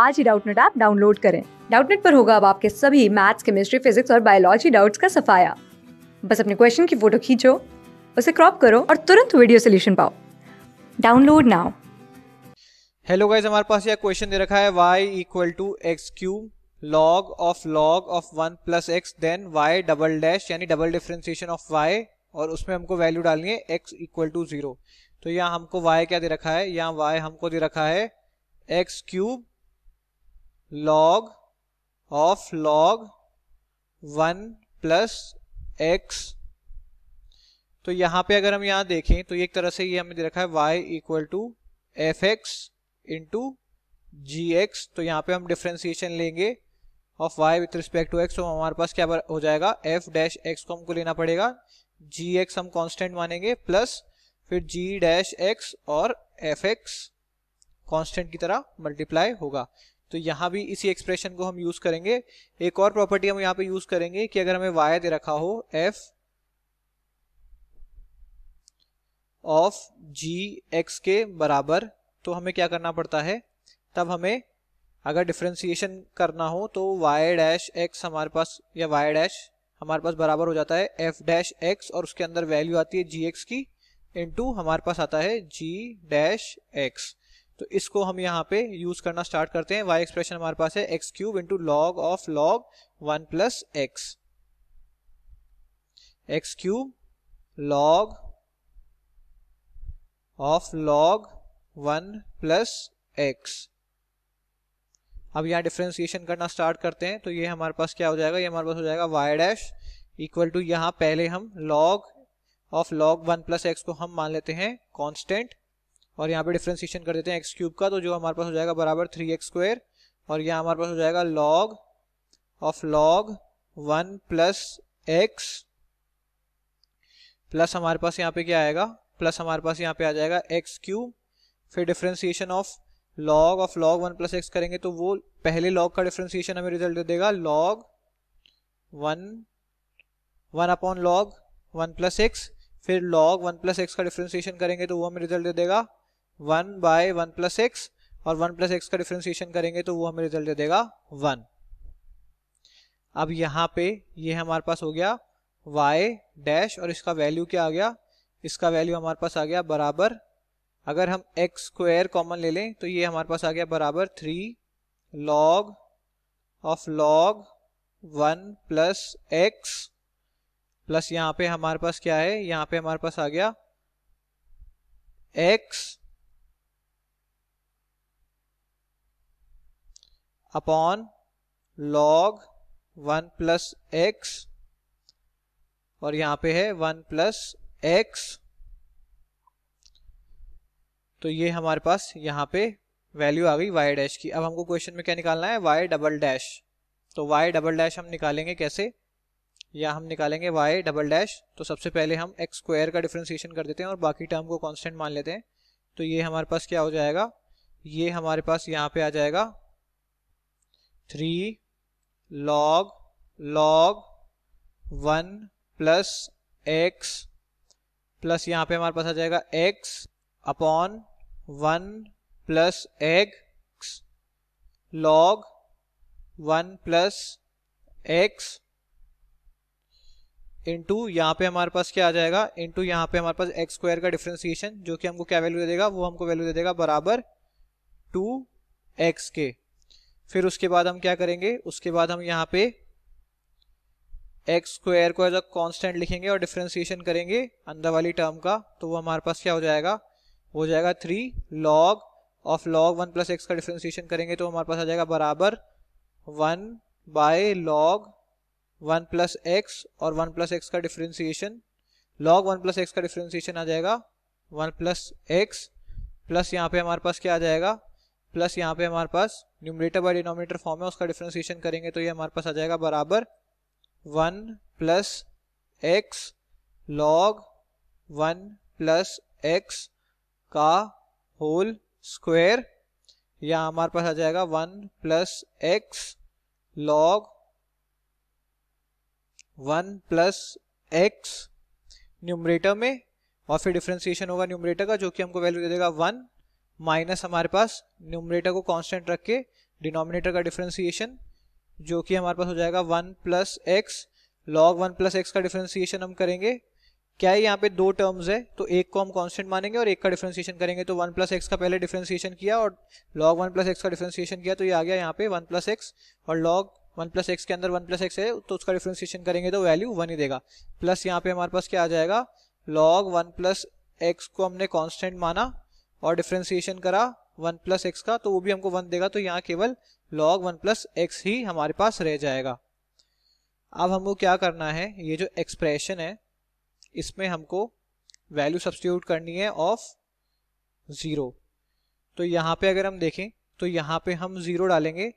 आज ही Doubtnut app download करें डाउटनेट पर होगा अब आपके सभी मैथ्स केमिस्ट्री फिजिक्स और बायोलॉजी डाउट्स का सफाया बस अपने क्वेश्चन की फोटो खींचो उसे क्रॉप करो और तुरंत वीडियो सोल्यूशन पाओ डाउनलोड नाउ हेलो गाइज हमारे पास यह क्वेश्चन दे रखा है Y equal to X cube log of log of one plus X then Y double dash यानी डबल डिफ्रेंसिएशन ऑफ वाई और उसमें हमको वैल्यू डालनी है एक्स इक्वल टू जीरो तो यहाँ हमको वाई क्या दे रखा है यहाँ वाई हमको दे रखा है X cube log of log one plus X तो यहां पे अगर हम यहां देखें तो एक तरह से ये हमें दे रखा है Y equal to F X into G X तो यहां पे हम डिफ्रेंसिएशन लेंगे of Y with respect to X तो हमारे पास क्या हो जाएगा एफ डैश एक्स को हमको लेना पड़ेगा जी एक्स हम कांस्टेंट मानेंगे प्लस फिर जी डैश एक्स और एफ एक्स कॉन्स्टेंट की तरह मल्टीप्लाई होगा तो यहाँ भी इसी एक्सप्रेशन को हम यूज करेंगे एक और प्रॉपर्टी हम यहाँ पे यूज करेंगे कि अगर हमें वाई दे रखा हो एफ ऑफ जी एक्स के बराबर तो हमें क्या करना पड़ता है तब हमें अगर डिफ्रेंसिएशन करना हो तो वाई डैश एक्स हमारे पास या वाई डैश हमारे पास बराबर हो जाता है एफ डैश एक्स और उसके अंदर वैल्यू आती है जी एक्स की इंटू हमारे पास आता है जी डैश एक्स तो इसको हम यहाँ पे यूज करना स्टार्ट करते हैं वाई एक्सप्रेशन हमारे पास है X cube into log of log one plus X X cube log of log one plus X अब यहाँ डिफ्रेंसिएशन करना स्टार्ट करते हैं तो ये हमारे पास क्या हो जाएगा ये हमारे पास हो जाएगा वाई डैश इक्वल टू यहाँ पहले हम log of log one plus X को हम मान लेते हैं कॉन्स्टेंट और यहाँ पे डिफ्रेंसिएशन कर देते हैं एक्स क्यूब का तो जो हमारे पास हो जाएगा बराबर थ्री एक्स स्क्वायर और यहाँ हमारे पास हो जाएगा log of log one plus X plus हमारे पास यहाँ पे क्या आएगा प्लस हमारे पास यहाँ पे आ जाएगा एक्स क्यूब फिर differentiation of log of log one plus X करेंगे तो वो पहले लॉग का डिफ्रेंसिएशन हमें रिजल्ट दे देगा log one one upon log one plus X फिर लॉग वन प्लस एक्स का डिफ्रेंसिएशन करेंगे तो वो हमें रिजल्ट दे देगा one by one plus X और वन प्लस एक्स का डिफ्रेंसिएशन करेंगे तो वो हमें रिजल्ट दे देगा वन अब यहाँ पे ये हमारे पास हो गया वाई डैश और इसका वैल्यू क्या आ गया इसका वैल्यू हमारे पास आ गया बराबर अगर हम एक्स स्क्वायर कॉमन ले लें तो ये हमारे पास आ गया बराबर three log of log one plus X plus यहाँ पे हमारे पास क्या है यहाँ पे हमारे पास आ गया X upon log one plus X और यहां पे है वन प्लस एक्स तो ये हमारे पास यहां पे वैल्यू आ गई वाई डैश की अब हमको क्वेश्चन में क्या निकालना है वाई डबल डैश तो वाई डबल डैश हम निकालेंगे कैसे या हम निकालेंगे वाई डबल डैश तो सबसे पहले हम एक्स स्क्वायर का डिफ्रेंसिएशन कर देते हैं और बाकी टर्म को कांस्टेंट मान लेते हैं तो ये हमारे पास क्या हो जाएगा ये हमारे पास यहाँ पे आ जाएगा three log log one plus X plus यहाँ पे हमारे पास आ जाएगा x upon one plus X log one plus X into यहाँ पे हमारे पास क्या आ जाएगा इंटू यहाँ पे हमारे पास एक्स स्क्वायर का डिफ्रेंसिएशन जो कि हमको क्या वैल्यू दे देगा वो हमको वैल्यू दे देगा बराबर टू एक्स के फिर उसके बाद हम क्या करेंगे उसके बाद हम यहाँ पे एक्स स्क्वायर को एज अ कॉन्स्टेंट लिखेंगे और डिफ्रेंसिएशन करेंगे अंदर वाली टर्म का तो वो हमारे पास क्या हो जाएगा हो जाएगा three log of log one plus X का डिफ्रेंसिएशन करेंगे तो हमारे पास आ जाएगा बराबर one by log one plus X और वन प्लस एक्स का differentiation log one plus X का डिफ्रेंसिएशन आ जाएगा वन प्लस एक्स प्लस यहाँ पे हमारे पास क्या आ जाएगा प्लस यहाँ पे हमारे पास न्यूमरेटर बाई डिनोमिनेटर फॉर्म है उसका डिफ्रेंसिएशन करेंगे तो ये हमारे पास आ जाएगा बराबर one plus X log one plus X का होल स्क्वेयर या हमारे पास आ जाएगा one plus X log one plus X numerator में और फिर डिफ्रेंसिएशन होगा न्यूमरेटर का जो कि हमको वैल्यू दे देगा वन माइनस हमारे पास न्यूमरेटर को कांस्टेंट रख के डिनोमिनेटर का डिफ्रेंसिएशन जो कि हमारे पास हो जाएगा one plus X log one plus X का डिफ्रेंसिएशन हम करेंगे क्या है यहाँ पे दो टर्म्स है तो एक को हम कांस्टेंट मानेंगे और एक का डिफ्रेंसिएशन करेंगे तो वन प्लस एक्स का पहले डिफ्रेंसिएशन किया और लॉग वन प्लस एक्स का डिफ्रेंसिएशन किया तो ये आ गया यहाँ पे वन प्लस एक्स और लॉग वन प्लस एक्स के अंदर वन प्लस एक्स है तो उसका डिफ्रेंसिएशन करेंगे तो वैल्यू वन ही देगा प्लस यहाँ पे हमारे पास क्या आ जाएगा लॉग वन प्लस एक्स को हमने कॉन्स्टेंट माना और डिफ्रेंसिएशन करा वन प्लस एक्स का तो वो भी हमको वन देगा तो यहाँ केवल लॉग वन प्लस एक्स ही हमारे पास रह जाएगा अब हमको क्या करना है ये जो एक्सप्रेशन है इसमें हमको वैल्यू सब्सटीट्यूट करनी है ऑफ ज़ीरो तो यहाँ पे अगर हम देखें तो यहाँ पे हम ज़ीरो डालेंगे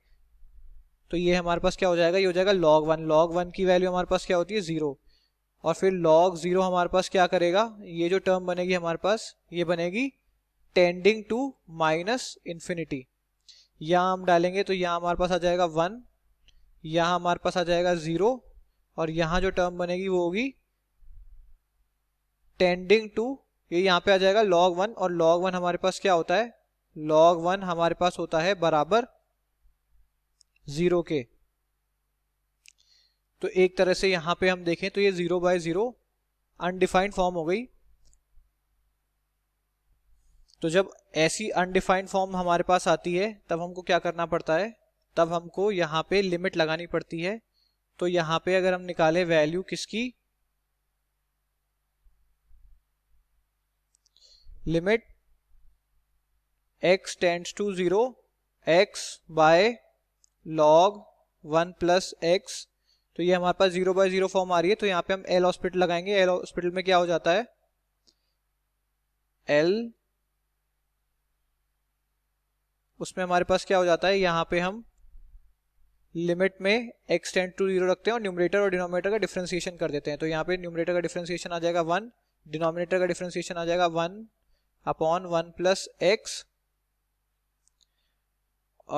तो ये हमारे पास क्या हो जाएगा ये हो जाएगा लॉग वन लॉग वन की वैल्यू हमारे पास क्या होती है ज़ीरो और फिर लॉग ज़ीरो हमारे पास क्या करेगा ये जो टर्म बनेगी हमारे पास ये बनेगी टेंडिंग टू माइनस इन्फिनिटी यहाँ हम डालेंगे तो यहाँ हमारे पास आ जाएगा वन यहाँ हमारे पास आ जाएगा ज़ीरो और यहाँ जो टर्म बनेगी वो होगी टेंडिंग टू ये यह यहाँ पे आ जाएगा लॉग वन और लॉग वन हमारे पास क्या होता है लॉग वन हमारे पास होता है बराबर ज़ीरो के तो एक तरह से यहाँ पे हम देखें तो ये zero by zero undefined form हो गई तो जब ऐसी अनडिफाइंड फॉर्म हमारे पास आती है तब हमको क्या करना पड़ता है तब हमको यहाँ पे लिमिट लगानी पड़ती है तो यहाँ पे अगर हम निकाले वैल्यू किसकी limit x tends to zero x by log one plus X तो ये हमारे पास जीरो बाय जीरो फॉर्म आ रही है तो यहाँ पे हम एल हॉस्पिटल लगाएंगे एल हॉस्पिटल में क्या हो जाता है एल उसमें हमारे पास क्या हो जाता है यहाँ पे हम लिमिट में एक्स टेंड टू जीरो रखते हैं और न्यूमरेटर और डिनोमिनेटर का डिफ्रेंसिएशन कर देते हैं तो यहाँ पे न्यूमरेटर का डिफ्रेंसिएशन आ जाएगा वन डिनोमिनेटर का डिफ्रेंसिएशन आ जाएगा one upon one plus X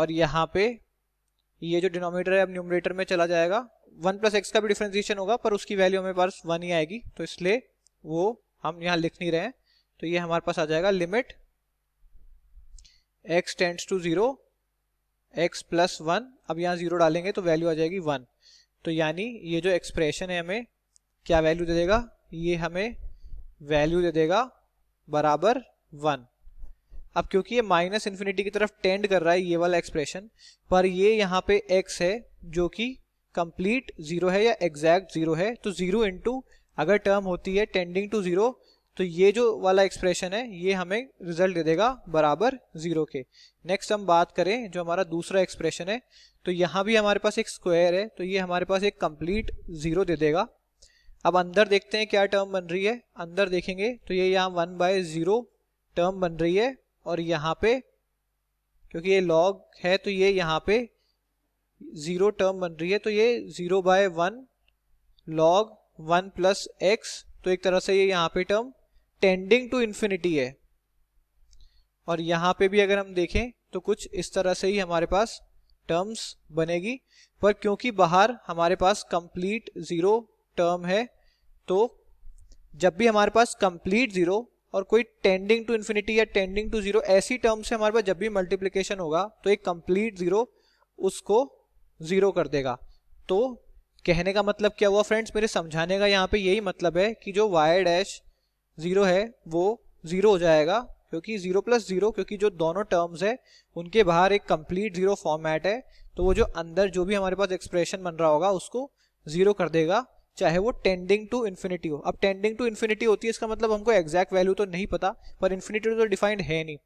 और यहाँ पे ये जो डिनोमिनेटर है अब न्यूमरेटर में चला जाएगा वन प्लस एक्स का भी डिफ्रेंसिएशन होगा पर उसकी वैल्यू हमें पास वन ही आएगी तो इसलिए वो हम यहाँ लिख नहीं रहे हैं तो ये हमारे पास आ जाएगा limit x tends to zero x plus one अब यहाँ ज़ीरो डालेंगे तो वैल्यू आ जाएगी वन तो यानी ये जो एक्सप्रेशन है हमें क्या वैल्यू दे देगा ये हमें वैल्यू दे देगा बराबर वन अब क्योंकि ये माइनस इन्फिनिटी की तरफ टेंड कर रहा है ये वाला एक्सप्रेशन पर ये यहाँ पे x है जो कि कंप्लीट जीरो है या एग्जैक्ट जीरो है तो जीरो इंटू अगर टर्म होती है टेंडिंग टू जीरो तो ये जो वाला एक्सप्रेशन है ये हमें रिजल्ट दे देगा बराबर जीरो के नेक्स्ट हम बात करें जो हमारा दूसरा एक्सप्रेशन है तो यहाँ भी हमारे पास एक स्क्वायर है तो ये हमारे पास एक कंप्लीट जीरो दे देगा अब अंदर देखते हैं क्या टर्म बन रही है अंदर देखेंगे तो ये यहाँ वन बाय जीरो टर्म बन रही है और यहाँ पे क्योंकि ये लॉग है तो ये यहाँ पे जीरो टर्म बन रही है तो ये zero by one log one plus X तो एक तरह से ये यहाँ पे टर्म टेंडिंग टू इन्फिनिटी है और यहाँ पे भी अगर हम देखें तो कुछ इस तरह से ही हमारे पास टर्म्स बनेगी पर क्योंकि बाहर हमारे पास कंप्लीट ज़ीरो टर्म है तो जब भी हमारे पास कंप्लीट ज़ीरो और कोई टेंडिंग टू इन्फिनिटी या टेंडिंग टू ज़ीरो ऐसी टर्म से हमारे पास जब भी मल्टीप्लीकेशन होगा तो एक कंप्लीट ज़ीरो उसको ज़ीरो कर देगा तो कहने का मतलब क्या हुआ फ्रेंड्स मेरे समझाने का यहाँ पे यही मतलब है कि जो वाई डैश ज़ीरो है वो ज़ीरो हो जाएगा क्योंकि ज़ीरो प्लस ज़ीरो क्योंकि जो दोनों टर्म्स है उनके बाहर एक कंप्लीट ज़ीरो फॉर्मेट है तो वो जो अंदर जो भी हमारे पास एक्सप्रेशन बन रहा होगा उसको ज़ीरो कर देगा चाहे वो टेंडिंग टू इन्फिनिटी हो अब टेंडिंग टू इन्फिनिटी होती है इसका मतलब हमको एग्जैक्ट वैल्यू तो नहीं पता पर इन्फिनिटी तो डिफाइंड है नहीं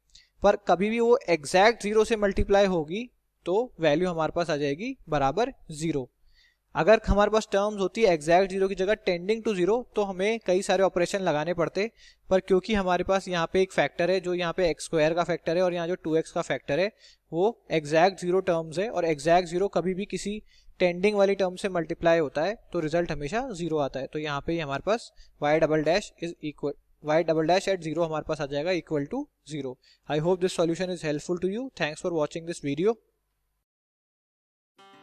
पर कभी भी वो एग्जैक्ट जीरो से मल्टीप्लाई होगी तो वैल्यू हमारे पास आ जाएगी बराबर जीरो अगर हमारे पास टर्म्स होती एग्जैक्ट जीरो की जगह टेंडिंग टू जीरो तो हमें कई सारे ऑपरेशन लगाने पड़ते पर क्योंकि हमारे पास यहाँ पे एक फैक्टर है जो यहाँ पे एक्स स्क्वायर का फैक्टर है और यहाँ जो टू एक्स का फैक्टर है वो एग्जैक्ट जीरो टर्म्स है और एग्जैक्ट जीरो कभी भी किसी टेंडिंग वाली टर्म से मल्टीप्लाई होता है तो रिजल्ट हमेशा जीरो आता है तो यहाँ पे हमारे पास Y double dash is equal Y double dash at zero हमारे पास आ जाएगा equal to zero I hope this solution is helpful to you thanks for watching this video